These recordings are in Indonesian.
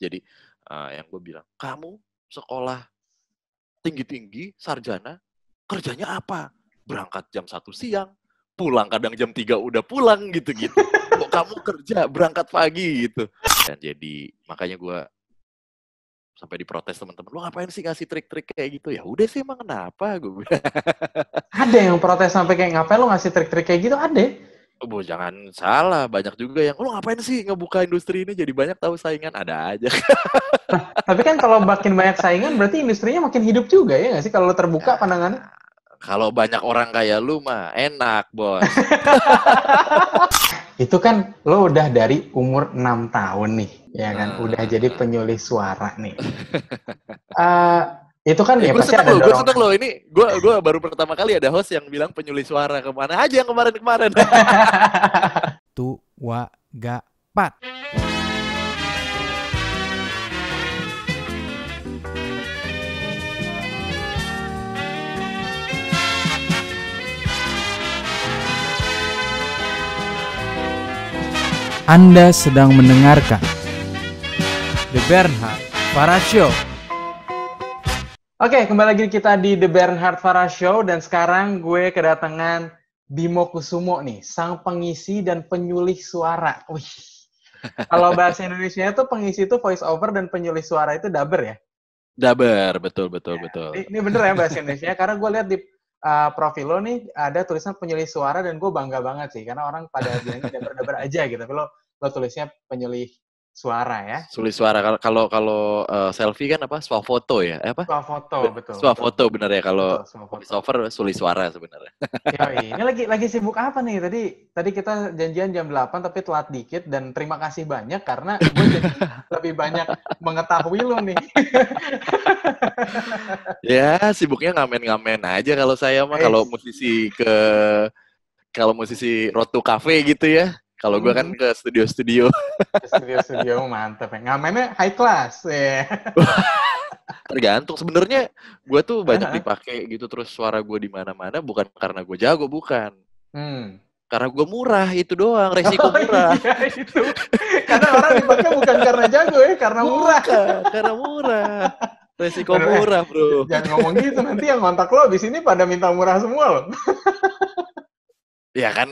Jadi uh, yang gue bilang, kamu sekolah tinggi-tinggi, sarjana, kerjanya apa? Berangkat jam 1 siang, pulang kadang jam 3 udah pulang gitu-gitu. Kok kamu kerja berangkat pagi gitu. Dan jadi makanya gue sampai diprotes teman-teman lu ngapain sih ngasih trik-trik kayak gitu ya udah sih emang kenapa gue ada yang protes sampai kayak ngapain lu ngasih trik-trik kayak gitu ada Oh, Bu, jangan salah, banyak juga yang lu ngapain sih ngebuka industri ini jadi banyak tahu saingan ada aja. Nah, tapi kan kalau makin banyak saingan berarti industrinya makin hidup juga ya nggak sih kalau terbuka ya, pandangannya? Kalau banyak orang kayak lu mah enak, Bos. Itu kan lo udah dari umur 6 tahun nih, ya kan? Nah. Udah jadi penyulih suara nih. Uh, itu kan ya, ya pasti seneng ada gue seneng loh ini gue gue baru pertama kali ada host yang bilang penyulit suara kemana aja yang kemarin-kemarin tuh gak pat Anda sedang mendengarkan The Bernhard Para Show. Oke, okay, kembali lagi kita di The Bernhard Farah Show dan sekarang gue kedatangan Bimo Kusumo nih, sang pengisi dan penyulih suara. Wih. Kalau bahasa Indonesia itu pengisi itu voice over dan penyulih suara itu dubber ya? Dubber, betul betul ya. betul. Ini, ini bener ya bahasa Indonesia karena gue lihat di uh, profil lo nih ada tulisan penyulih suara dan gue bangga banget sih karena orang pada bilangnya dubber dubber aja gitu, tapi lo lo tulisnya penyulih suara ya. Sulit suara. Kalau kalau uh, selfie kan apa? foto ya? Eh, apa? foto betul. Swap foto bener ya kalau software sulit suara sebenarnya. Ini lagi lagi sibuk apa nih? Tadi tadi kita janjian jam 8 tapi telat dikit dan terima kasih banyak karena gue lebih banyak mengetahui lo nih. ya, sibuknya ngamen-ngamen aja kalau saya mah kalau musisi ke kalau musisi Rotu Cafe gitu ya. Kalau gue kan hmm. ke studio-studio. Ke studio-studio mantep. Ya. Ngamennya high class. Yeah. Tergantung sebenarnya gue tuh banyak dipakai gitu terus suara gue di mana-mana bukan karena gue jago bukan. Hmm. Karena gue murah itu doang resiko oh, iya, murah. Iya, itu. karena orang dipakai bukan karena jago ya karena murah. karena murah. Resiko Bener, eh. murah bro. Jangan ngomong gitu nanti yang kontak lo di sini pada minta murah semua loh. ya kan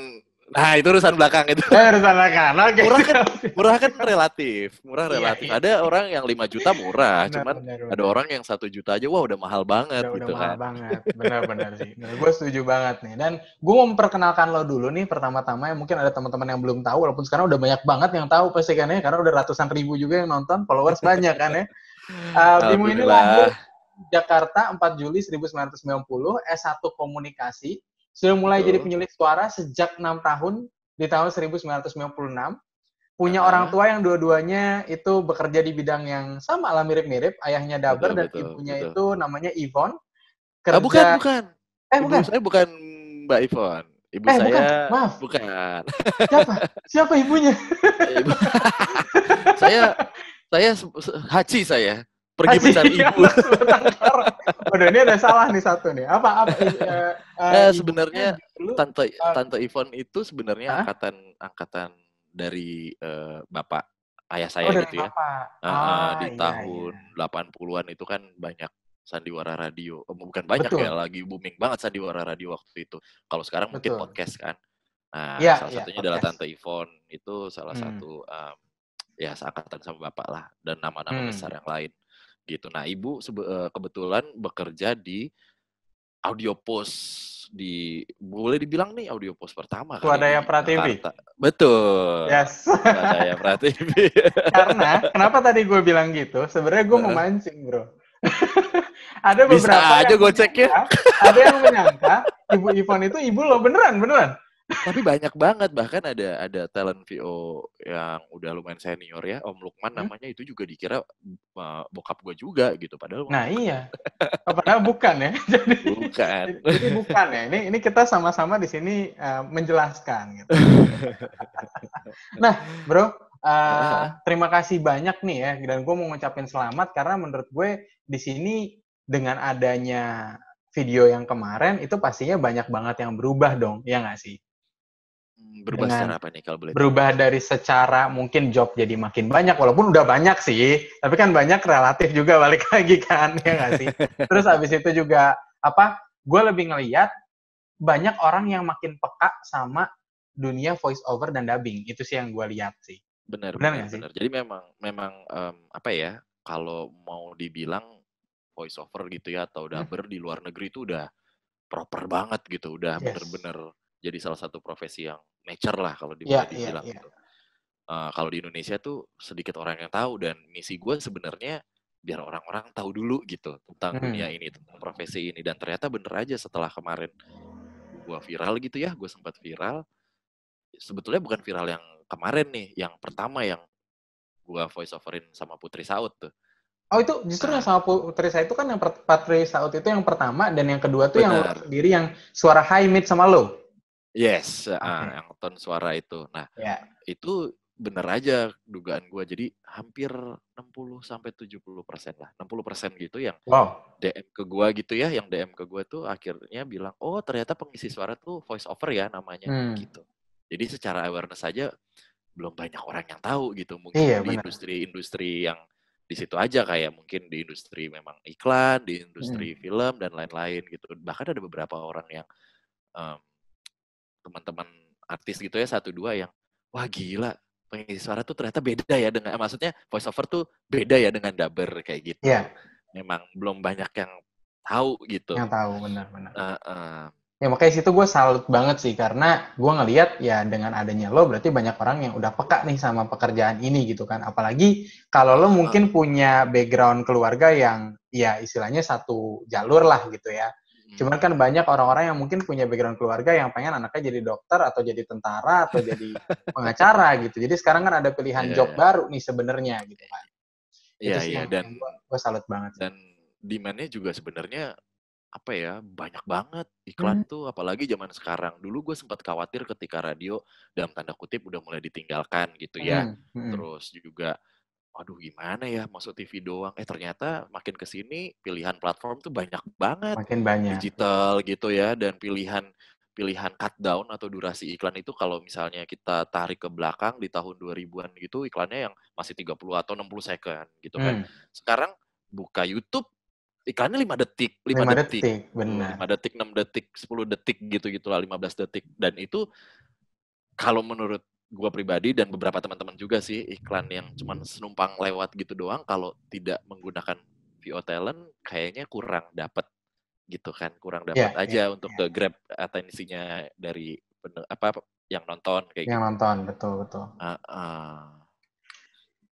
Nah, itu urusan belakang itu. Eh, urusan belakang. Oke. Murah kan murah kan relatif. Murah iya, relatif. Iya. Ada orang yang 5 juta murah, benar, cuman benar, benar. ada orang yang satu juta aja wah udah mahal banget udah, gitu udah kan. mahal banget. Benar-benar sih. gue setuju banget nih. Dan gue mau memperkenalkan lo dulu nih pertama-tama yang mungkin ada teman-teman yang belum tahu walaupun sekarang udah banyak banget yang tahu pasti kan ya karena udah ratusan ribu juga yang nonton, followers banyak kan ya. Uh, Bimo ini lahir Jakarta 4 Juli 1990, S1 Komunikasi, sudah mulai Betul. jadi penyulit suara sejak enam tahun di tahun 1996. Punya uh -huh. orang tua yang dua-duanya itu bekerja di bidang yang sama lah mirip-mirip. Ayahnya Daber dan ibunya betul. itu namanya Ivon. Ah, Kerja... Ah, bukan, bukan. Eh, bukan. Ibu saya bukan Mbak Ivon. Ibu eh, saya bukan. Maaf. bukan. Siapa? Siapa ibunya? Ibu... saya saya Haji saya pergi mencari ya, ibu. Waduh ini ada salah nih satu nih. Apa apa? Uh, uh, sebenarnya tante uh, tante Ivon itu sebenarnya huh? angkatan angkatan dari uh, bapak ayah saya oh, gitu ya. Uh, ah, di iya, tahun iya. 80-an itu kan banyak sandiwara radio. Oh, bukan banyak ya, Betul. ya, lagi booming banget sandiwara radio waktu itu. Kalau sekarang Betul. mungkin podcast kan. Nah, ya, salah iya, satunya podcast. adalah Tante Ivon itu salah hmm. satu um, ya seangkatan sama bapak lah dan nama-nama hmm. besar yang lain gitu. Nah, Ibu eh, kebetulan bekerja di audio post di boleh dibilang nih audio post pertama kan. Swadaya Prativi. Betul. Yes. Swadaya Pratiwi. Karena kenapa tadi gue bilang gitu? Sebenarnya gue mau mancing Bro. ada beberapa Bisa aja gue cek ya, Ada yang menyangka ibu Ivon itu ibu lo beneran, beneran tapi banyak banget bahkan ada ada talent VO yang udah lumayan senior ya Om Lukman hmm? namanya itu juga dikira eh, bokap gue juga gitu padahal nah iya padahal bukan ya jadi bukan jadi bukan ya ini ini kita sama-sama di sini uh, menjelaskan gitu nah bro Uh, terima kasih banyak nih ya dan gue mau ngucapin selamat karena menurut gue di sini dengan adanya video yang kemarin itu pastinya banyak banget yang berubah dong, ya nggak sih? Berubah dengan secara apa nih kalau boleh? Berubah tahu. dari secara mungkin job jadi makin banyak, walaupun udah banyak sih, tapi kan banyak relatif juga balik lagi kan, ya nggak sih? Terus abis itu juga, apa, gue lebih ngeliat banyak orang yang makin peka sama dunia voice over dan dubbing. Itu sih yang gue lihat sih. Benar, benar, benar. Jadi memang, memang um, apa ya, kalau mau dibilang voice over gitu ya, atau hmm. dubber hmm. di luar negeri itu udah proper banget gitu, udah yes. Bener -bener jadi salah satu profesi yang nature lah kalau di yeah, yeah, yeah. Uh, kalau di Indonesia tuh sedikit orang yang tahu dan misi gue sebenarnya biar orang-orang tahu dulu gitu tentang hmm. dunia ini tentang profesi ini dan ternyata bener aja setelah kemarin gue viral gitu ya gue sempat viral sebetulnya bukan viral yang kemarin nih yang pertama yang gue voice overin sama Putri Saud tuh Oh itu justru yang nah. sama Putri Saud itu kan yang Putri Saud itu yang pertama dan yang kedua tuh Benar. yang diri yang suara high mid sama low. Yes, okay. uh, yang ton suara itu. Nah, yeah. itu bener aja dugaan gue. Jadi hampir 60 sampai 70 persen lah. 60 persen gitu yang wow. DM ke gue gitu ya. Yang DM ke gue tuh akhirnya bilang, oh ternyata pengisi suara tuh voice over ya namanya hmm. gitu. Jadi secara awareness aja belum banyak orang yang tahu gitu. Mungkin yeah, di industri-industri yang di situ aja kayak mungkin di industri memang iklan, di industri hmm. film dan lain-lain gitu. Bahkan ada beberapa orang yang um, teman-teman artis gitu ya satu dua yang wah gila pengisi suara tuh ternyata beda ya dengan maksudnya voice over tuh beda ya dengan dubber kayak gitu. Iya. Memang belum banyak yang tahu gitu. Yang tahu benar-benar. Uh, uh. Ya makanya situ gue salut banget sih karena gue ngelihat ya dengan adanya lo berarti banyak orang yang udah peka nih sama pekerjaan ini gitu kan. Apalagi kalau lo mungkin uh. punya background keluarga yang ya istilahnya satu jalur lah gitu ya. Hmm. Cuman kan banyak orang-orang yang mungkin punya background keluarga yang pengen anaknya jadi dokter atau jadi tentara atau jadi pengacara gitu. Jadi sekarang kan ada pilihan yeah, job baru nih sebenarnya gitu iya, kan. Iya iya, iya dan gue salut banget. Dan demandnya juga sebenarnya apa ya banyak banget iklan hmm. tuh apalagi zaman sekarang dulu gue sempat khawatir ketika radio dalam tanda kutip udah mulai ditinggalkan gitu ya hmm. Hmm. terus juga aduh gimana ya masuk TV doang eh ternyata makin ke sini pilihan platform tuh banyak banget makin banyak digital gitu ya dan pilihan pilihan cut down atau durasi iklan itu kalau misalnya kita tarik ke belakang di tahun 2000-an gitu iklannya yang masih 30 atau 60 second gitu kan. Hmm. Sekarang buka YouTube iklannya 5 detik, 5, 5 detik, detik benar. 5 detik, 6 detik, 10 detik gitu-gitu lah, 15 detik dan itu kalau menurut gue pribadi dan beberapa teman-teman juga sih iklan yang cuman senumpang lewat gitu doang kalau tidak menggunakan VO talent kayaknya kurang dapat gitu kan kurang dapat yeah, ya, aja yeah, untuk yeah. Ya. ke grab atensinya dari apa yang nonton kayak yang gitu. nonton betul betul uh, uh.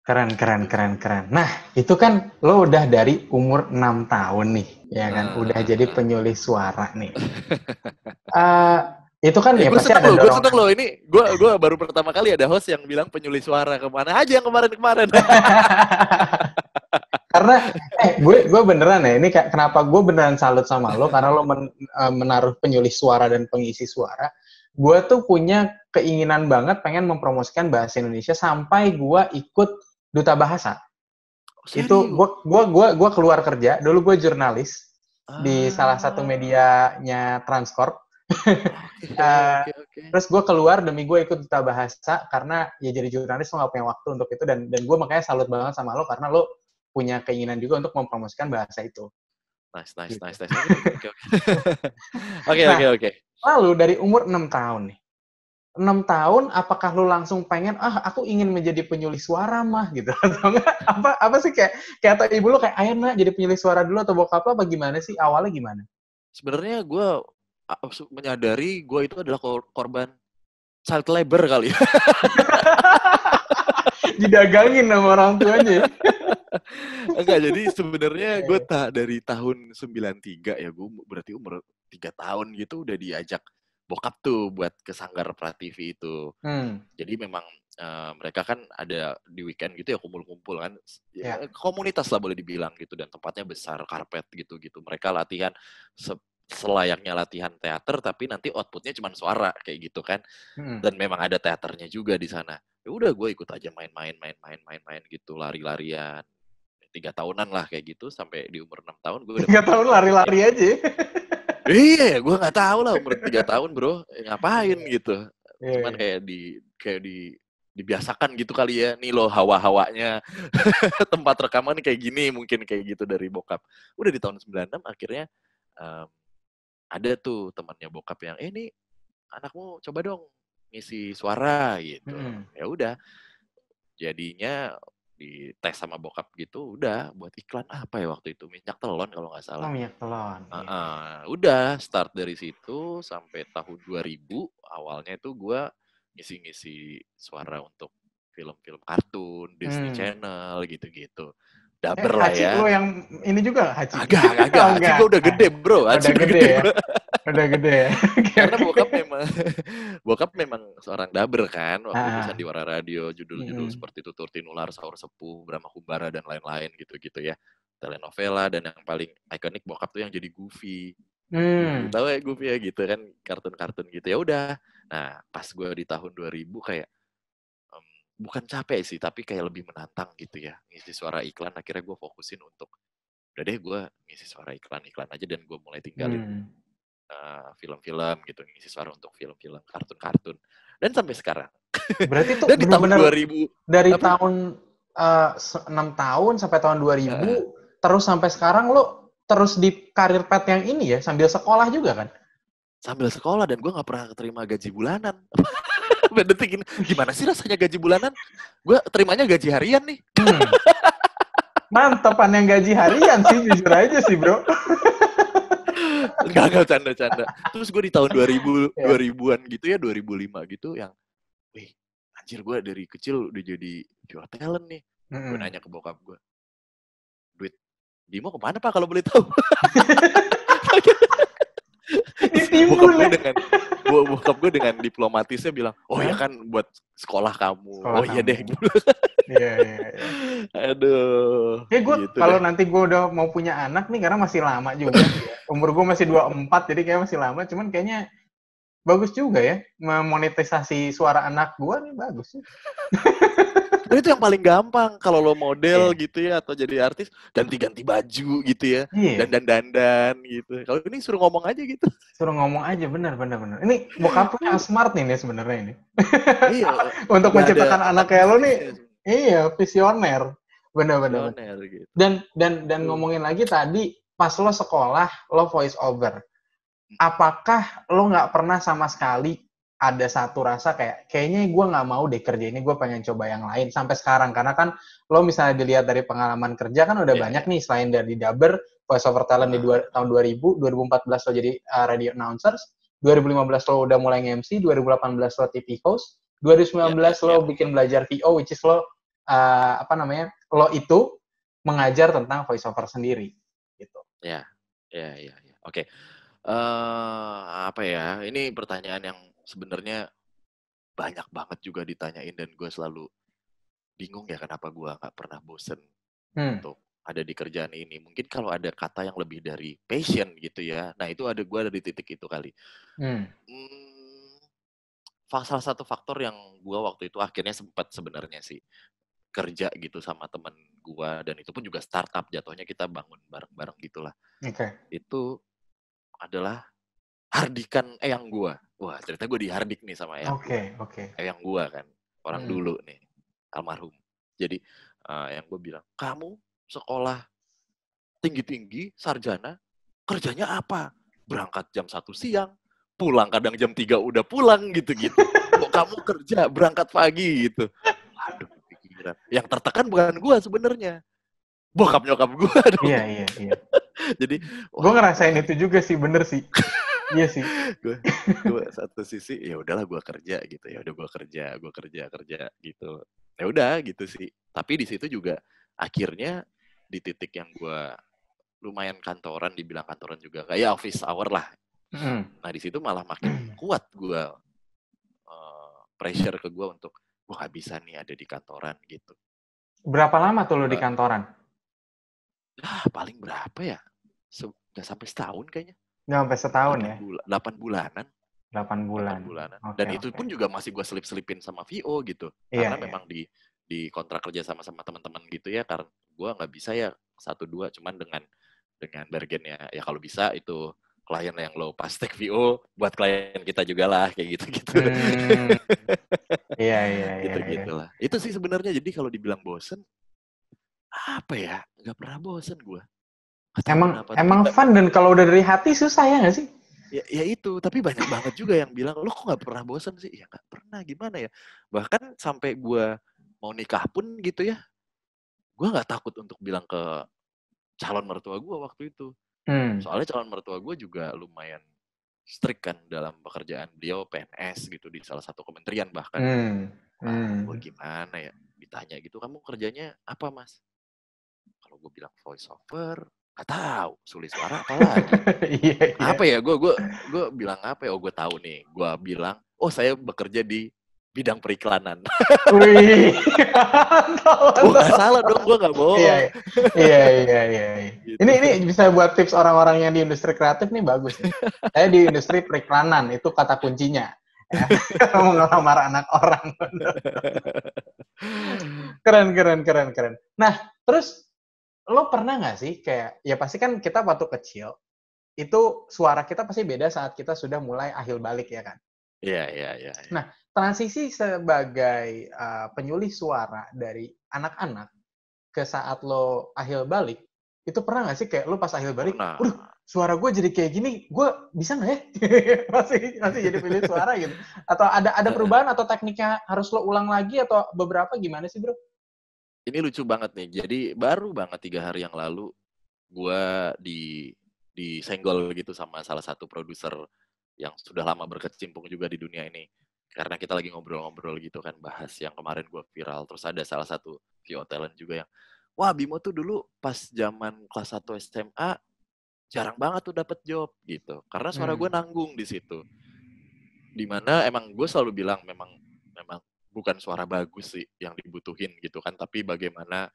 keren keren keren keren nah itu kan lo udah dari umur enam tahun nih ya kan uh, udah jadi penyulis suara nih uh, Itu kan eh, ya, ya gue pasti seneng ada loh, gue seneng loh. Ini gue gue baru pertama kali ada host yang bilang penyulis suara kemana aja yang kemarin-kemarin. karena eh gue gue beneran ya ini kenapa gue beneran salut sama lo karena lo men, eh, menaruh penyulis suara dan pengisi suara gue tuh punya keinginan banget pengen mempromosikan bahasa Indonesia sampai gue ikut duta bahasa oh, itu gue gue gue gue keluar kerja dulu gue jurnalis ah. di salah satu medianya Transcorp okay, okay, okay. Terus gue keluar demi gue ikut duta bahasa karena ya jadi jurnalis lo gak punya waktu untuk itu dan dan gue makanya salut banget sama lo karena lo punya keinginan juga untuk mempromosikan bahasa itu. Nice, nice, gitu. nice, nice. Oke, oke, oke. Nah, lalu dari umur 6 tahun nih. 6 tahun apakah lu langsung pengen ah aku ingin menjadi penyulis suara mah gitu atau enggak apa apa sih kayak kayak atau ibu lu kayak ayo nak jadi penyulis suara dulu atau bokap lu apa gimana sih awalnya gimana? Sebenarnya gue menyadari gue itu adalah kor korban child labor kali Didagangin sama orang tuanya. Ya? Enggak, jadi sebenarnya iya, gue iya. tak dari tahun 93 ya, gue berarti umur tiga tahun gitu udah diajak bokap tuh buat ke Sanggar Prativi itu. Hmm. Jadi memang uh, mereka kan ada di weekend gitu ya kumpul-kumpul kan. Ya, iya. Komunitas lah boleh dibilang gitu dan tempatnya besar, karpet gitu-gitu. Mereka latihan selayaknya latihan teater tapi nanti outputnya cuma suara kayak gitu kan hmm. dan memang ada teaternya juga di sana ya udah gue ikut aja main-main main-main main-main gitu lari-larian tiga tahunan lah kayak gitu sampai di umur enam tahun gue tiga tahun lari-lari ya. aja iya gue nggak tahu lah umur tiga tahun bro eh, ngapain iya. gitu iya, cuman iya. kayak di kayak di dibiasakan gitu kali ya nih lo hawa-hawanya tempat rekaman kayak gini mungkin kayak gitu dari bokap udah di tahun 96 akhirnya um, ada tuh temannya bokap yang eh, ini anakmu coba dong ngisi suara gitu hmm. ya udah jadinya di tes sama bokap gitu udah buat iklan apa ya waktu itu minyak telon kalau nggak salah oh, minyak telon uh, uh, Yeah. udah start dari situ sampai tahun 2000 awalnya itu gua ngisi-ngisi suara untuk film-film kartun Disney hmm. Channel gitu-gitu Daber eh, lah ya. Haji lo yang ini juga Haji? Agak, agak. Oh, Haji gue udah gede ah, bro. Haji udah, gede. gede ya? udah gede ya? Karena bokap memang, bokap memang seorang daber kan. Waktu ah. ah. warna radio, judul-judul hmm. seperti itu. Turtin Ular, Saur Sepuh, Brahma Kumbara, dan lain-lain gitu-gitu ya. Telenovela, dan yang paling ikonik bokap tuh yang jadi Goofy. Hmm. Tahu ya Goofy ya gitu kan, kartun-kartun gitu. Ya udah. Nah, pas gue di tahun 2000 kayak, bukan capek sih tapi kayak lebih menantang gitu ya ngisi suara iklan akhirnya gue fokusin untuk udah deh gue ngisi suara iklan iklan aja dan gue mulai tinggalin hmm. uh, film-film gitu ngisi suara untuk film-film kartun-kartun dan sampai sekarang berarti itu dan di tahun 2000 dari apa? tahun eh, enam uh, tahun sampai tahun 2000 uh, terus sampai sekarang lo terus di karir pet yang ini ya sambil sekolah juga kan sambil sekolah dan gue nggak pernah terima gaji bulanan sampai detik ini gimana sih rasanya gaji bulanan gue terimanya gaji harian nih hmm. mantepan yang gaji harian sih jujur aja sih bro Gagal canda-canda. Terus gue di tahun 2000, 2000-an iya. gitu ya, 2005 gitu yang, wih, anjir gue dari kecil udah jadi juara talent nih. -hmm. Gue nanya ke bokap gue, duit Bimo kemana pak kalau boleh tahu? Ditimbun bokap dengan, ya bokap gue dengan diplomatisnya bilang, oh ya kan buat sekolah kamu. Sekolah oh iya deh. Iya, iya, ya. Aduh. Ya eh, gue gitu kalau nanti gue udah mau punya anak nih karena masih lama juga. Umur gue masih 24 jadi kayak masih lama. Cuman kayaknya bagus juga ya memonetisasi suara anak gue nih bagus. Dan itu yang paling gampang kalau lo model yeah. gitu ya atau jadi artis ganti-ganti baju gitu ya. Iya. dan Yeah. dan dan gitu. Kalau ini suruh ngomong aja gitu. Suruh ngomong aja benar benar benar. Ini bokap punya hmm. smart nih, nih sebenarnya ini. iya. Untuk menciptakan ada, anak kayak lo nih. Ya. Iya, visioner. Benar benar. Visioner gitu. Dan dan dan hmm. ngomongin lagi tadi pas lo sekolah lo voice over. Hmm. Apakah lo nggak pernah sama sekali ada satu rasa kayak kayaknya gue nggak mau deh kerja ini gue pengen coba yang lain sampai sekarang karena kan lo misalnya dilihat dari pengalaman kerja kan udah yeah. banyak nih selain dari Daber voice over talent di dua, tahun 2000 2014 lo jadi uh, radio announcers 2015 lo udah mulai MC 2018 lo TV host 2019 yeah, yeah. lo iya. bikin belajar VO which is lo uh, apa namanya lo itu mengajar tentang voice over sendiri gitu ya yeah. ya yeah, ya yeah, yeah. oke okay. uh, eh, apa ya ini pertanyaan yang sebenarnya banyak banget juga ditanyain dan gue selalu bingung ya kenapa gue nggak pernah bosen hmm. untuk ada di kerjaan ini. Mungkin kalau ada kata yang lebih dari passion gitu ya. Nah itu ada gue ada di titik itu kali. Hmm. Hmm, salah satu faktor yang gue waktu itu akhirnya sempat sebenarnya sih kerja gitu sama temen gue dan itu pun juga startup jatuhnya kita bangun bareng-bareng gitulah. Okay. Itu adalah hardikan eyang gua. Wah, cerita gue dihardik nih sama eyang. Oke, okay, oke. Okay. Eyang gua kan, orang hmm. dulu nih, almarhum. Jadi uh, eh, yang gue bilang, kamu sekolah tinggi-tinggi, sarjana, kerjanya apa? Berangkat jam satu siang, pulang kadang jam 3 udah pulang gitu-gitu. Kok kamu kerja berangkat pagi gitu. Aduh, pikiran. Yang tertekan bukan gue sebenarnya. Bokap nyokap gue. Iya, iya, iya, iya. Jadi, gue ngerasain itu juga sih, bener sih. iya sih gue satu sisi ya udahlah gue kerja gitu ya udah gue kerja gue kerja kerja gitu ya udah gitu sih tapi di situ juga akhirnya di titik yang gue lumayan kantoran dibilang kantoran juga kayak office hour lah hmm. nah di situ malah makin hmm. kuat gue uh, pressure ke gue untuk gue gak bisa nih ada di kantoran gitu berapa lama tuh lo di kantoran ah paling berapa ya Se sampai setahun kayaknya Nggak sampai setahun ya? delapan 8 bulanan. 8 bulan. 8 bulanan. Okay, Dan itu pun juga masih gue selip-selipin sama VO gitu. Yeah, karena yeah. memang di di kontrak kerja sama sama teman-teman gitu ya karena gue nggak bisa ya satu dua cuman dengan dengan bargainnya ya kalau bisa itu klien yang low pastek VO buat klien kita juga lah kayak gitu gitu iya iya gitu iya, iya. gitu lah itu sih sebenarnya jadi kalau dibilang bosen apa ya nggak pernah bosen gue emang kenapa, emang fun dan kalau udah dari hati susah ya nggak sih ya, ya itu tapi banyak banget juga yang bilang lo kok nggak pernah bosan sih ya nggak pernah gimana ya bahkan sampai gue mau nikah pun gitu ya gue nggak takut untuk bilang ke calon mertua gue waktu itu hmm. soalnya calon mertua gue juga lumayan strict kan dalam pekerjaan beliau PNS gitu di salah satu kementerian bahkan hmm. Ah, hmm. gue gimana ya ditanya gitu kamu kerjanya apa mas kalau gue bilang voice over gak tahu sulit suara apa lagi yeah, yeah. apa ya gue gue gue bilang apa ya oh gue tahu nih gue bilang oh saya bekerja di bidang periklanan wih gue salah dong gue gak bohong iya iya iya, iya, iya. Gitu. ini ini bisa buat tips orang-orang yang di industri kreatif nih bagus nih. saya di industri periklanan itu kata kuncinya mau ya, ngelamar anak orang keren keren keren keren nah terus lo pernah nggak sih kayak ya pasti kan kita waktu kecil itu suara kita pasti beda saat kita sudah mulai akhir balik ya kan? Iya yeah, iya yeah, iya. Yeah, yeah. Nah transisi sebagai uh, penyulih suara dari anak-anak ke saat lo akhir balik itu pernah nggak sih kayak lo pas akhir balik, pernah. Udah, suara gue jadi kayak gini, gue bisa nggak ya? masih masih jadi pilih suara gitu? Atau ada ada perubahan atau tekniknya harus lo ulang lagi atau beberapa gimana sih bro? ini lucu banget nih. Jadi baru banget tiga hari yang lalu gue di disenggol gitu sama salah satu produser yang sudah lama berkecimpung juga di dunia ini. Karena kita lagi ngobrol-ngobrol gitu kan bahas yang kemarin gue viral. Terus ada salah satu VO talent juga yang, wah Bimo tuh dulu pas zaman kelas 1 SMA jarang banget tuh dapet job gitu. Karena suara gue hmm. nanggung di situ. Dimana emang gue selalu bilang memang memang bukan suara bagus sih yang dibutuhin gitu kan, tapi bagaimana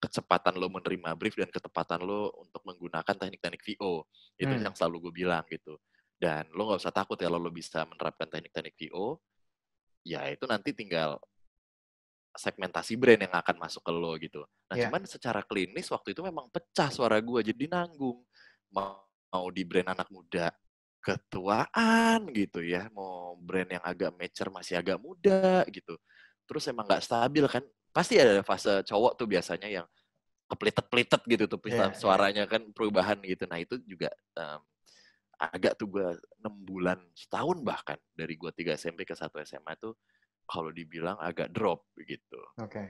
kecepatan lo menerima brief dan ketepatan lo untuk menggunakan teknik-teknik VO itu hmm. yang selalu gue bilang gitu dan lo nggak usah takut ya lo, lo bisa menerapkan teknik-teknik VO ya itu nanti tinggal segmentasi brand yang akan masuk ke lo gitu nah yeah. cuman secara klinis waktu itu memang pecah suara gue jadi nanggung mau, mau di brand anak muda ketuaan gitu ya, mau brand yang agak mature masih agak muda gitu. Terus emang nggak stabil kan? Pasti ada fase cowok tuh biasanya yang kepletet-pletet gitu tuh yeah. Iya, iya. suaranya kan perubahan gitu. Nah itu juga um, agak tuh gue 6 bulan setahun bahkan dari gue 3 SMP ke 1 SMA tuh kalau dibilang agak drop gitu. Oke. Okay.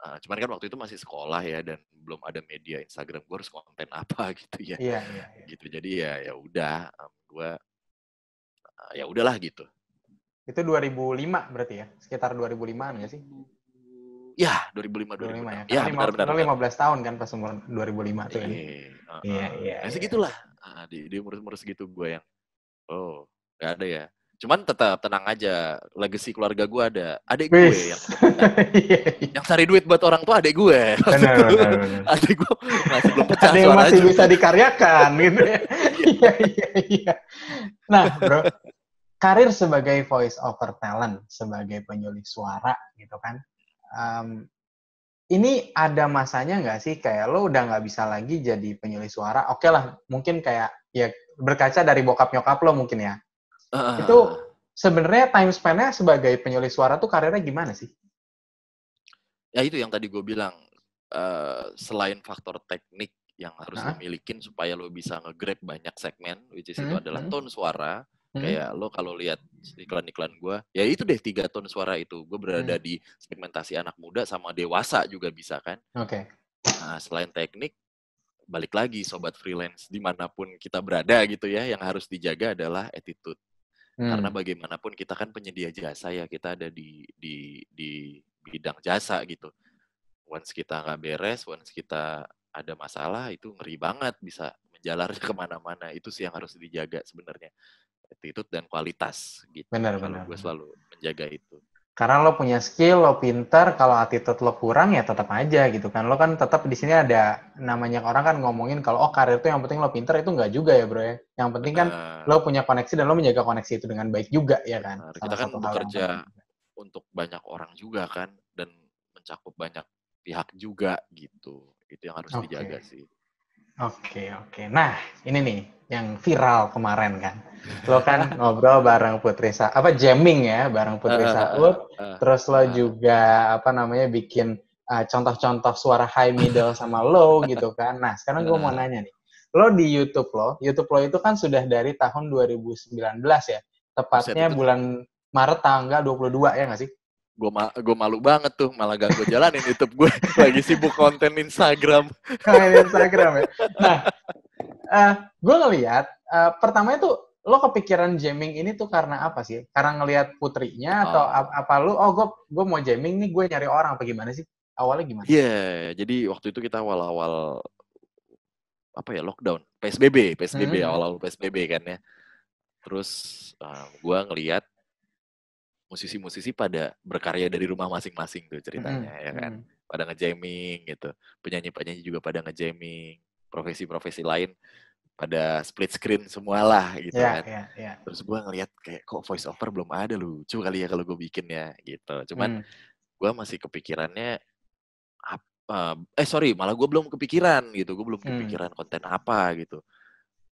Uh, cuman kan waktu itu masih sekolah ya dan belum ada media Instagram gue harus konten apa gitu ya. Iya. Yeah, yeah, yeah. Gitu jadi ya ya udah um, gue uh, ah, ya udahlah gitu itu 2005 berarti ya sekitar 2005an gak sih Ya, 2005 2006. 2005 ya. Ya, benar benar. 15 benar. tahun kan pas umur 2005 tuh. Ya? Iya, iya. Iya, ya iya. Nah, segitulah. Nah, di, di umur umur segitu gue yang oh, gak ada ya. Cuman tetap tenang aja, legacy keluarga gue ada adik gue yang, iya, iya. yang cari duit buat orang tua adik gue. adik gue masih belum pecah masih aja. bisa dikaryakan gitu. Ya. Iya iya iya. Nah, Bro, karir sebagai voice over talent, sebagai penyulik suara gitu kan. Um, ini ada masanya nggak sih kayak lo udah nggak bisa lagi jadi penyulik suara oke okay lah mungkin kayak ya berkaca dari bokap nyokap lo mungkin ya Uh. Itu sebenarnya time span-nya sebagai penyulis suara tuh karirnya gimana sih? Ya itu yang tadi gue bilang. Uh, selain faktor teknik yang harus nah. dimilikin supaya lo bisa ngegrab banyak segmen, which is hmm. itu adalah hmm. tone suara. Hmm. Kayak lo kalau lihat iklan-iklan gue, ya itu deh tiga tone suara itu. Gue berada hmm. di segmentasi anak muda sama dewasa juga bisa kan. Oke. Okay. Nah, selain teknik, balik lagi sobat freelance dimanapun kita berada gitu ya yang harus dijaga adalah attitude Hmm. Karena bagaimanapun kita kan penyedia jasa ya, kita ada di di di bidang jasa gitu. Once kita nggak beres, once kita ada masalah itu ngeri banget bisa menjalar kemana-mana. Itu sih yang harus dijaga sebenarnya. Attitude dan kualitas gitu. Benar, Kalau benar. Gue selalu menjaga itu karena lo punya skill, lo pinter, kalau attitude lo kurang ya tetap aja gitu kan. Lo kan tetap di sini ada namanya orang kan ngomongin kalau oh karir itu yang penting lo pinter itu enggak juga ya bro ya. Yang penting kan uh, lo punya koneksi dan lo menjaga koneksi itu dengan baik juga ya kan. Kita Salah kan bekerja untuk banyak orang juga kan dan mencakup banyak pihak juga gitu. Itu yang harus okay. dijaga sih. Oke, okay, oke. Okay. Nah, ini nih yang viral kemarin kan. Lo kan ngobrol bareng Putri Sa apa jamming ya bareng Putri uh, Saud. terus lo juga apa namanya bikin contoh eh, contoh-contoh suara high, middle sama low gitu kan. Nah, sekarang gue mau nanya nih. Lo di YouTube lo, YouTube lo itu kan sudah dari tahun 2019 ya. Tepatnya bulan Maret tanggal 22 ya nggak sih? gue ma gue malu banget tuh malah gak gue jalanin YouTube gue lagi sibuk konten Instagram konten Instagram ya nah uh, eh, gue ngeliat uh, pertamanya tuh lo kepikiran jamming ini tuh karena apa sih? Karena ngelihat putrinya atau oh. ap apa, lu? Oh, gue gue mau jamming nih, gue nyari orang apa gimana sih? Awalnya gimana? Iya, yeah, jadi waktu itu kita awal-awal apa ya lockdown, PSBB, PSBB hmm. awal-awal PSBB kan ya. Terus um, eh, gue ngelihat musisi-musisi pada berkarya dari rumah masing-masing tuh ceritanya hmm. ya kan. Hmm. Pada ngejamming gitu. Penyanyi-penyanyi juga pada ngejamming profesi-profesi lain pada split screen semualah gitu yeah, kan. Yeah, yeah. Terus gue ngeliat kayak kok voice over belum ada lucu kali ya kalau gue bikin ya gitu. Cuman hmm. gue masih kepikirannya apa eh sorry malah gue belum kepikiran gitu. Gue belum hmm. kepikiran hmm. konten apa gitu.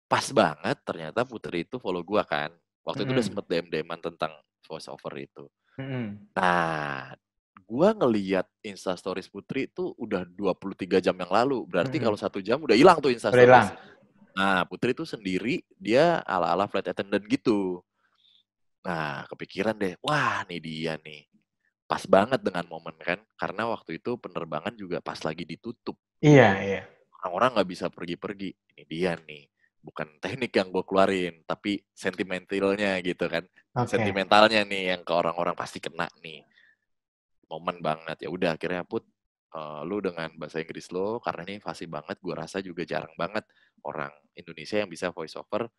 Pas banget ternyata Putri itu follow gue kan. Waktu hmm. itu udah hmm. sempet dm dm tentang voice over itu. Hmm. Nah gua ngeliat instastories Putri itu udah 23 jam yang lalu. Berarti hmm. kalau satu jam udah hilang tuh instastories. Stories. Nah, Putri itu sendiri dia ala-ala flight attendant gitu. Nah, kepikiran deh, wah nih dia nih. Pas banget dengan momen kan, karena waktu itu penerbangan juga pas lagi ditutup. Iya, iya. Orang-orang nggak bisa pergi-pergi. Ini dia nih bukan teknik yang gue keluarin, tapi sentimentalnya gitu kan. Okay. Sentimentalnya nih yang ke orang-orang pasti kena nih momen banget ya udah akhirnya put uh, lu dengan bahasa Inggris lo karena ini fasih banget gue rasa juga jarang banget orang Indonesia yang bisa voice over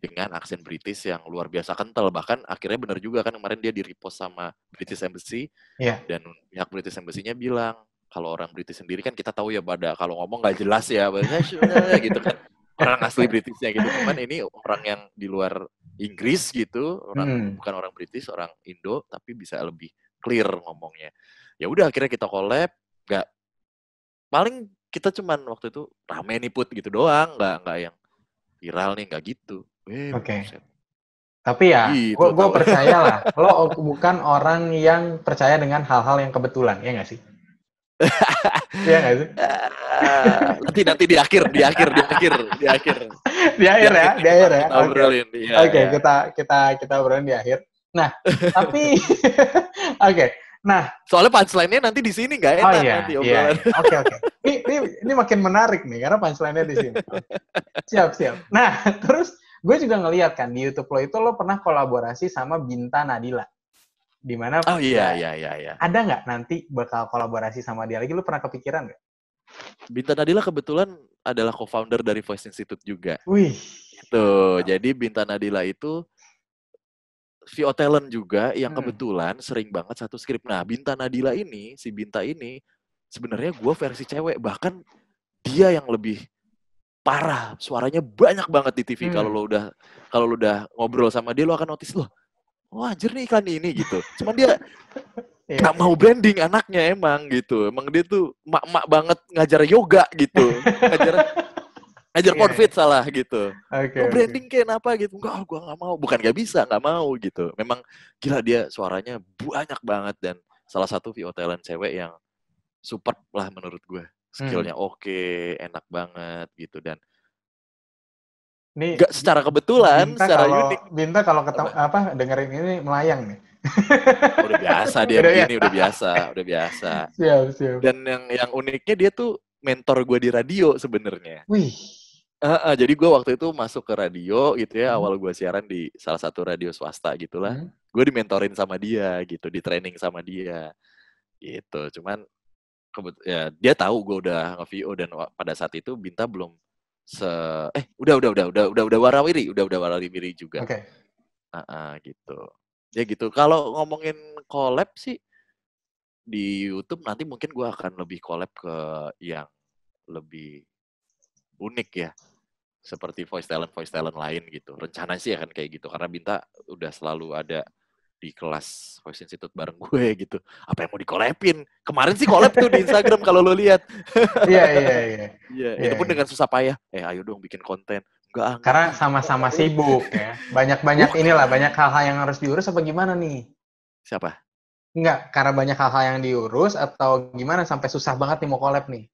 dengan aksen British yang luar biasa kental bahkan akhirnya benar juga kan kemarin dia di repost sama British Embassy yeah. dan pihak British Embassy-nya bilang kalau orang British sendiri kan kita tahu ya pada kalau ngomong nggak jelas ya bahasa gitu kan orang asli Britishnya gitu cuman ini orang yang di luar Inggris gitu orang hmm. bukan orang British orang Indo tapi bisa lebih clear ngomongnya ya udah akhirnya kita collab nggak paling kita cuman waktu itu rame nih put gitu doang nggak nggak yang viral nih nggak gitu eh, oke okay. tapi ya gue gitu, gue percaya lah lo bukan orang yang percaya dengan hal-hal yang kebetulan ya nggak sih Iya nggak sih? Iya ah, nanti nanti di akhir, di akhir, di akhir, di akhir. Di akhir ya, di akhir ya. Oke, iya, iya. kita kita kita berani di akhir. Nah, tapi oke. Okay. Nah, soalnya punchline-nya nanti di sini nggak enak oh, iya, nanti iya, Oke, Iya. Oke, oke. Ini, ini ini makin menarik nih karena punchline-nya di sini. siap, siap. Nah, terus gue juga ngelihat kan di YouTube lo itu lo pernah kolaborasi sama Binta Nadila. Di mana Oh iya, iya, iya, iya. Ada nggak nanti bakal kolaborasi sama dia lagi? Lo pernah kepikiran nggak? Binta Nadila kebetulan adalah co-founder dari Voice Institute juga. Wih. Tuh, jadi Binta Nadila itu Vio talent juga yang hmm. kebetulan hmm. sering banget satu skrip. Nah, Binta Nadila ini, si Binta ini sebenarnya gue versi cewek, bahkan dia yang lebih parah. Suaranya banyak banget di TV. Hmm. Kalau lo udah kalau lo udah ngobrol sama dia lo akan notice lo Wah, oh, anjir nih iklan ini gitu. Cuman dia iya. nggak mau branding anaknya emang gitu. Emang dia tuh mak-mak banget ngajar yoga gitu. ngajar ajar yeah. Iya. salah gitu. Okay, oh, branding okay. kayak apa gitu. Enggak, gua nggak mau. Bukan gak bisa, nggak mau gitu. Memang gila dia suaranya banyak banget dan salah satu VO talent cewek yang super lah menurut gue. Hmm. Skillnya hmm. oke, okay, enak banget gitu dan ini gak secara kebetulan, Binta secara kalau, unik. Binta kalau ketemu apa? apa dengerin ini melayang nih. udah biasa dia udah ya? udah biasa, udah biasa. Siap, siap. Dan yang yang uniknya dia tuh mentor gue di radio sebenarnya. Wih Uh, uh, jadi gue waktu itu masuk ke radio gitu ya, hmm. awal gue siaran di salah satu radio swasta gitulah. Hmm. Gue dimentorin sama dia gitu, di training sama dia gitu. Cuman ya dia tahu gue udah nge-VO dan pada saat itu Binta belum se eh udah udah udah udah udah udah warawiri, udah udah warawiri juga. Oke. Okay. Uh, uh, gitu. Ya gitu. Kalau ngomongin collab sih di YouTube nanti mungkin gue akan lebih collab ke yang lebih unik ya seperti voice talent voice talent lain gitu rencana sih akan kayak gitu karena Binta udah selalu ada di kelas voice institute bareng gue gitu apa yang mau dikolepin kemarin sih kolep tuh di Instagram kalau lo lihat iya, iya, iya iya iya itu pun iya. dengan susah payah eh ayo dong bikin konten enggak karena sama-sama sibuk ya banyak-banyak inilah banyak hal-hal yang harus diurus apa gimana nih siapa Enggak, karena banyak hal-hal yang diurus atau gimana sampai susah banget nih mau collab nih?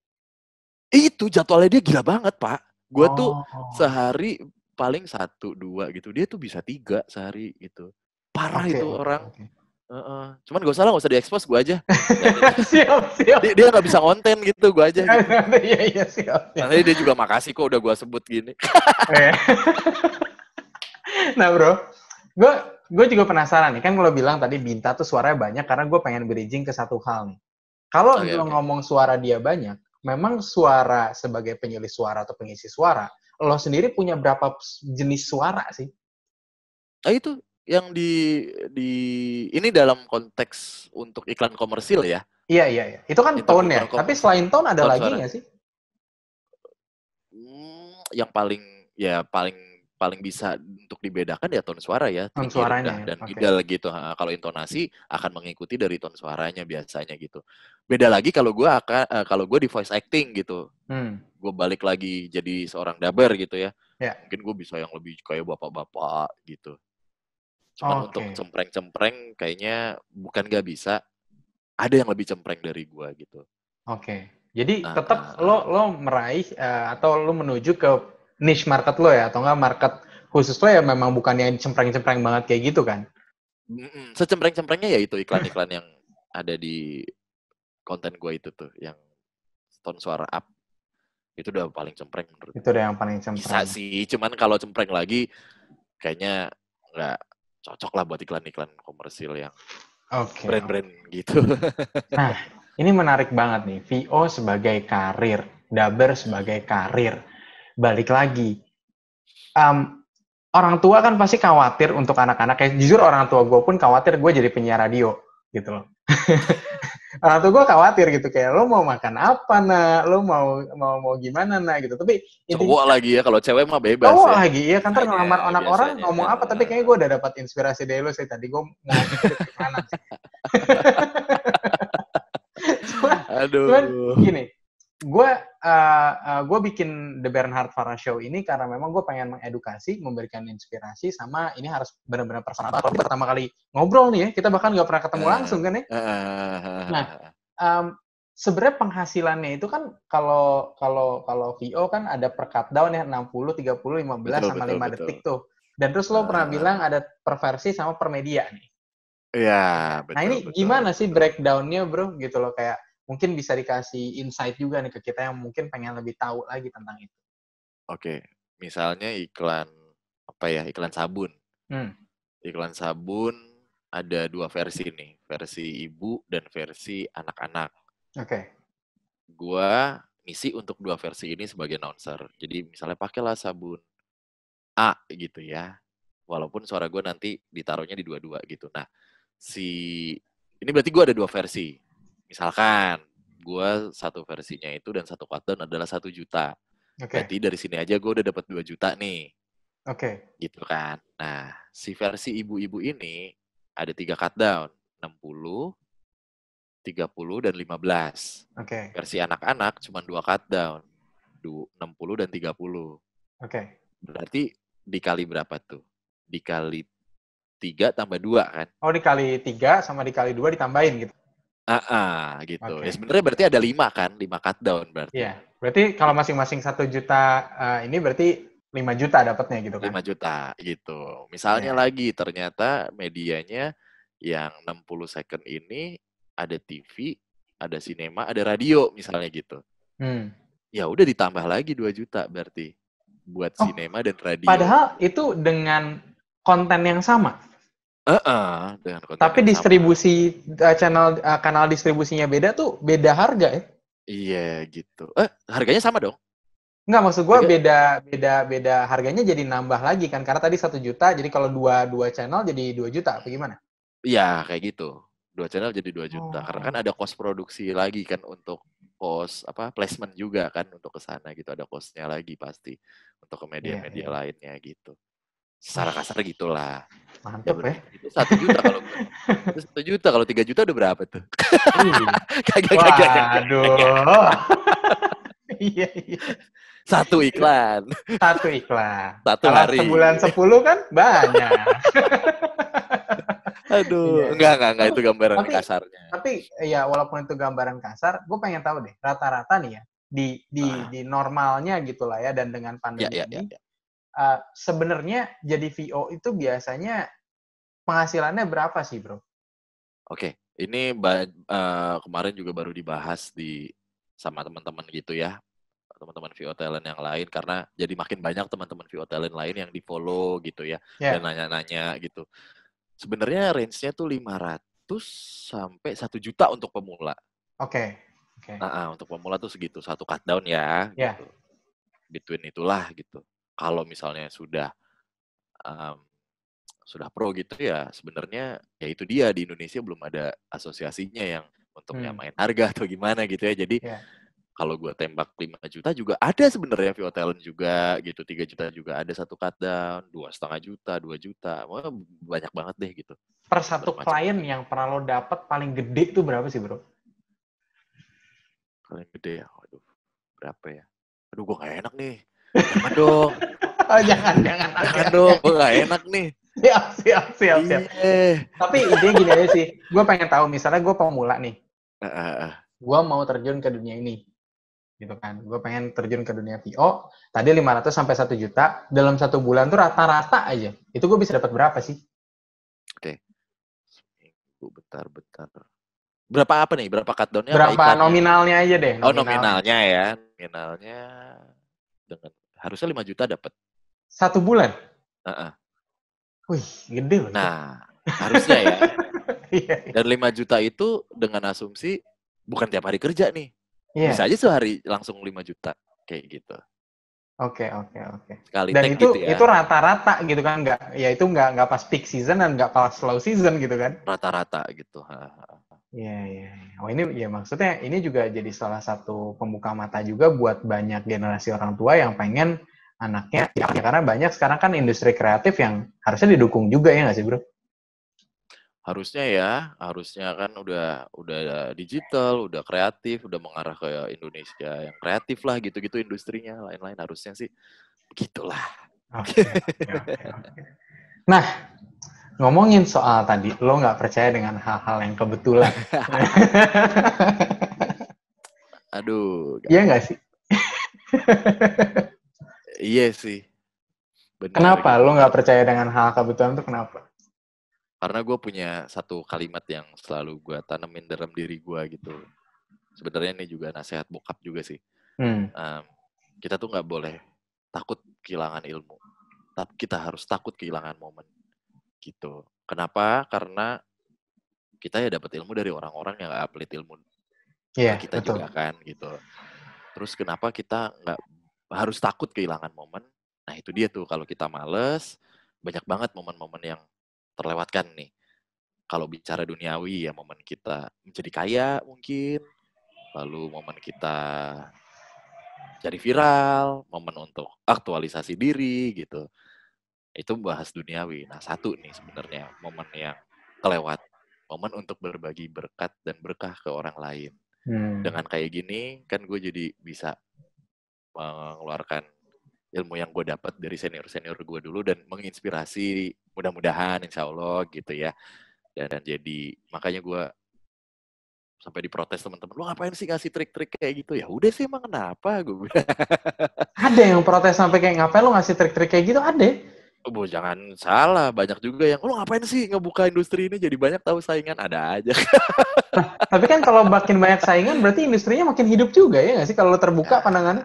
Itu jadwalnya dia gila banget, Pak. Gue oh. tuh sehari paling satu dua gitu. Dia tuh bisa tiga sehari gitu. Parah okay. itu orang. Okay. Uh -uh. Cuman gak usah lah, gak usah diekspos gue aja. siap, siap. Dia, dia gak bisa konten gitu, gue aja. Iya, gitu. Iya, iya, iya, siap. Nanti dia juga makasih kok udah gue sebut gini. Eh. nah bro, gue gue juga penasaran nih kan kalau bilang tadi Binta tuh suaranya banyak karena gue pengen bridging ke satu hal nih. Kalau okay, lo okay. ngomong suara dia banyak, memang suara sebagai penyulis suara atau pengisi suara, lo sendiri punya berapa jenis suara sih? Nah, itu yang di di ini dalam konteks untuk iklan komersil ya. Iya iya iya. Itu kan tone ya. Tapi selain tone ada tone lagi nggak sih? Hmm, yang paling ya paling paling bisa untuk dibedakan ya tone suara ya. tone suaranya. Dan okay. gitu. kalau intonasi akan mengikuti dari tone suaranya biasanya gitu. Beda lagi kalau gue akan e, kalau gue di voice acting gitu. Hmm. Gue balik lagi jadi seorang daber gitu ya. Yeah. Mungkin gue bisa yang lebih kayak bapak-bapak gitu. Cuman okay. untuk cempreng-cempreng kayaknya bukan gak bisa. Ada yang lebih cempreng dari gue gitu. Oke. Okay. Jadi nah, tetap lo lo meraih uh, atau lo menuju ke niche market lo ya atau enggak market khusus lo ya memang bukan yang cempreng-cempreng banget kayak gitu kan? Secempreng-cemprengnya ya itu iklan-iklan yang ada di konten gue itu tuh yang tone suara up itu udah paling cempreng menurut itu udah yang paling cempreng bisa sih cuman kalau cempreng lagi kayaknya nggak cocok lah buat iklan-iklan komersil yang okay. brand-brand gitu nah ini menarik banget nih VO sebagai karir Daber sebagai karir balik lagi um, orang tua kan pasti khawatir untuk anak-anak kayak jujur orang tua gue pun khawatir gue jadi penyiar radio gitu loh orang tua gue khawatir gitu kayak lo mau makan apa nak lo mau mau mau gimana nak gitu tapi cowok lagi ya kalau cewek mah bebas cowok ya. lagi ya kan terlamar iya, ngelamar anak orang ngomong apa tapi kayaknya gue udah dapat inspirasi dari lo sih tadi gue mau cuman, Aduh. cuman gini gue uh, uh, eh, gue bikin The Bernhard Farah Show ini karena memang gue pengen mengedukasi, memberikan inspirasi sama ini harus benar-benar personal. Tapi pertama kali ngobrol nih ya, kita bahkan nggak pernah ketemu eh, langsung kan ya. Eh, nah, um, sebenarnya penghasilannya itu kan kalau kalau kalau VO kan ada per cut down ya 60, 30, 15 betul, sama betul, 5 betul. detik tuh. Dan terus lo pernah bilang ada per versi sama per media nih. Iya, nah, betul. Nah, ini betul, gimana betul. sih breakdownnya, Bro? Gitu loh kayak mungkin bisa dikasih insight juga nih ke kita yang mungkin pengen lebih tahu lagi tentang itu. Oke, misalnya iklan apa ya iklan sabun. Hmm. Iklan sabun ada dua versi nih, versi ibu dan versi anak-anak. Oke. Okay. Gua misi untuk dua versi ini sebagai announcer. Jadi misalnya pakailah sabun A gitu ya. Walaupun suara gue nanti ditaruhnya di dua-dua gitu. Nah, si ini berarti gue ada dua versi Misalkan gue satu versinya itu dan satu countdown adalah satu juta. Okay. Berarti dari sini aja gue udah dapat dua juta nih. Oke. Okay. Gitu kan. Nah, si versi ibu-ibu ini ada tiga cut down. 60, 30, dan 15. Oke. Okay. Versi anak-anak cuma dua cut down. 60 dan 30. Oke. Okay. Berarti dikali berapa tuh? Dikali 3 tambah 2 kan? Oh, dikali 3 sama dikali 2 ditambahin gitu. Ah, ah gitu. Okay. Ya sebenarnya berarti ada lima kan, lima down berarti. Iya, yeah. berarti kalau masing-masing satu juta uh, ini berarti lima juta dapatnya gitu kan? Lima juta gitu. Misalnya yeah. lagi ternyata medianya yang 60 second ini ada TV, ada sinema, ada radio misalnya gitu. Hmm. Ya udah ditambah lagi dua juta berarti buat oh, dan radio. Padahal itu dengan konten yang sama. Uh -uh, dengan konten Tapi distribusi sama. Eh, channel uh, kanal distribusinya beda tuh beda harga ya? Iya gitu. Eh harganya sama dong? Enggak maksud gue iya. beda beda beda harganya jadi nambah lagi kan karena tadi satu juta jadi kalau dua dua channel jadi dua juta apa gimana? Iya kayak gitu dua channel jadi dua juta oh. karena kan ada cost produksi lagi kan untuk cost apa placement juga kan untuk ke sana gitu ada costnya lagi pasti untuk ke media-media yeah, yeah. lainnya gitu secara kasar gitulah. Mantep ya. ya. Itu satu juta kalau itu satu juta kalau tiga juta udah berapa tuh? Kagak kagak Waduh. Iya, iya. Satu iklan. Satu iklan. Satu hari. Sebulan sepuluh kan banyak. Aduh, iya, iya. enggak, enggak, enggak itu gambaran tapi, kasarnya. Tapi ya walaupun itu gambaran kasar, gue pengen tahu deh rata-rata nih ya di di ah. di normalnya gitu lah ya dan dengan pandemi ya, ya, ya ini, ya, ya uh, sebenarnya jadi VO itu biasanya penghasilannya berapa sih, Bro? Oke, ini uh, kemarin juga baru dibahas di sama teman-teman gitu ya teman-teman VO talent yang lain karena jadi makin banyak teman-teman VO talent lain yang di follow gitu ya yeah. dan nanya-nanya gitu. Sebenarnya range-nya tuh 500 sampai 1 juta untuk pemula. Oke. Okay. Okay. Nah, untuk pemula tuh segitu satu cut down ya. Yeah. Gitu. Between itulah gitu kalau misalnya sudah um, sudah pro gitu ya sebenarnya ya itu dia di Indonesia belum ada asosiasinya yang untuk hmm. nyamain harga atau gimana gitu ya jadi yeah. kalau gue tembak 5 juta juga ada sebenarnya view talent juga gitu 3 juta juga ada satu cut down dua setengah juta dua juta Wah, banyak banget deh gitu per satu Bermacam. klien yang pernah lo dapat paling gede tuh berapa sih bro paling gede ya waduh berapa ya aduh gue gak enak nih Aduh, Oh, jangan, jangan. Jangan dong, gak enak nih. Siap, siap, siap, siap. Yeah. Tapi ide gini aja sih. Gue pengen tahu, misalnya gue pemula nih. Uh, gue mau terjun ke dunia ini. Gitu kan. Gue pengen terjun ke dunia VO. Tadi 500 sampai 1 juta. Dalam satu bulan tuh rata-rata aja. Itu gue bisa dapat berapa sih? Oke. Okay. Seminggu, bentar, bentar. Berapa apa nih? Berapa cutdownnya? Berapa nominalnya aja deh. Oh, nominal. Oh, nominalnya ya. Nominalnya dengan harusnya 5 juta dapat. Satu bulan? Uh -uh. Wih, gede banget. Nah, harusnya ya. Iya, iya. Dan 5 juta itu dengan asumsi bukan tiap hari kerja nih. Yeah. Bisa aja sehari langsung 5 juta kayak gitu. Oke, okay, oke, okay, oke. Okay. Dan itu gitu ya. itu rata-rata gitu kan enggak ya itu enggak enggak pas peak season dan enggak pas slow season gitu kan. Rata-rata gitu. Ha, Iya, iya, iya. Oh ini ya maksudnya ini juga jadi salah satu pembuka mata juga buat banyak generasi orang tua yang pengen anaknya ya, ya, karena banyak sekarang kan industri kreatif yang harusnya didukung juga ya nggak sih bro? Harusnya ya, harusnya kan udah udah digital, udah kreatif, udah mengarah ke Indonesia yang kreatif lah gitu-gitu industrinya lain-lain harusnya sih begitulah. Okay, okay, okay. Nah, ngomongin soal tadi lo nggak percaya dengan hal-hal yang kebetulan aduh iya nggak sih iya sih Benar kenapa lo nggak percaya dengan hal kebetulan itu kenapa karena gue punya satu kalimat yang selalu gue tanemin dalam diri gue gitu sebenarnya ini juga nasihat bokap juga sih hmm. um, kita tuh nggak boleh takut kehilangan ilmu tapi kita harus takut kehilangan momen gitu. Kenapa? Karena kita ya dapat ilmu dari orang-orang yang nggak pelit ilmu yeah, iya, kita betul. juga kan gitu. Terus kenapa kita nggak harus takut kehilangan momen? Nah itu dia tuh kalau kita males, banyak banget momen-momen yang terlewatkan nih. Kalau bicara duniawi ya momen kita menjadi kaya mungkin, lalu momen kita jadi viral, momen untuk aktualisasi diri gitu itu bahas duniawi. Nah, satu nih sebenarnya momen yang kelewat. Momen untuk berbagi berkat dan berkah ke orang lain. Hmm. Dengan kayak gini, kan gue jadi bisa mengeluarkan ilmu yang gue dapat dari senior-senior gue dulu dan menginspirasi mudah-mudahan insya Allah gitu ya. Dan, dan jadi makanya gue sampai diprotes teman-teman lu ngapain sih ngasih trik-trik kayak gitu ya udah sih emang kenapa gue ada yang protes sampai kayak ngapain lu ngasih trik-trik kayak gitu ada Oh, Bu, jangan salah, banyak juga yang lu ngapain sih ngebuka industri ini jadi banyak tahu saingan ada aja. nah, tapi kan kalau makin banyak saingan berarti industrinya makin hidup juga ya nggak sih kalau terbuka ya, pandangannya?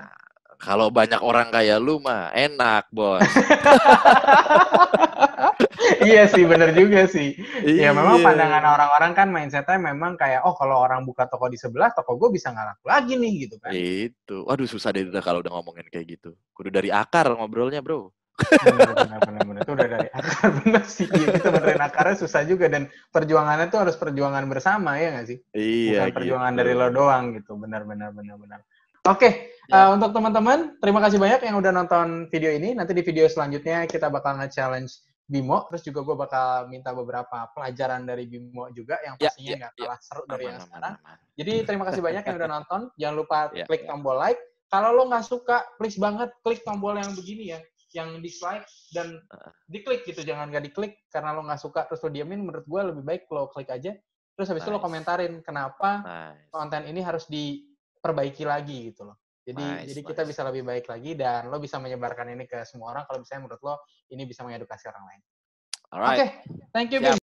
Kalau banyak orang kayak lu mah enak, Bos. iya sih, bener juga sih. Iya, ya memang iya. pandangan orang-orang kan mindsetnya memang kayak, oh kalau orang buka toko di sebelah, toko gue bisa ngalah lagi nih gitu kan. Itu. Waduh susah deh kalau udah ngomongin kayak gitu. Kudu dari akar ngobrolnya, bro. Iya, benar-benar itu udah dari akar benar sih. Ya, kita benerin akarnya susah juga dan perjuangannya tuh harus perjuangan bersama ya nggak sih? Iya. Bukan gitu. perjuangan dari lo doang gitu. Benar-benar benar-benar. Oke, okay. ya. uh, untuk teman-teman, terima kasih banyak yang udah nonton video ini. Nanti di video selanjutnya kita bakal nge-challenge Bimo, terus juga gue bakal minta beberapa pelajaran dari Bimo juga yang ya, pastinya ya, nggak ya, ya, kalah seru aman, dari yang aman, sekarang. Aman. Jadi terima kasih banyak yang udah nonton. Jangan lupa ya, klik tombol like. Kalau lo nggak suka, please banget klik tombol yang begini ya yang dislike dan diklik gitu jangan gak diklik karena lo nggak suka terus lo diamin menurut gue lebih baik lo klik aja terus habis nice. itu lo komentarin kenapa nice. konten ini harus diperbaiki lagi gitu loh jadi nice, jadi kita bisa lebih baik lagi dan lo bisa menyebarkan ini ke semua orang kalau misalnya menurut lo ini bisa mengedukasi orang lain oke okay, thank you yeah.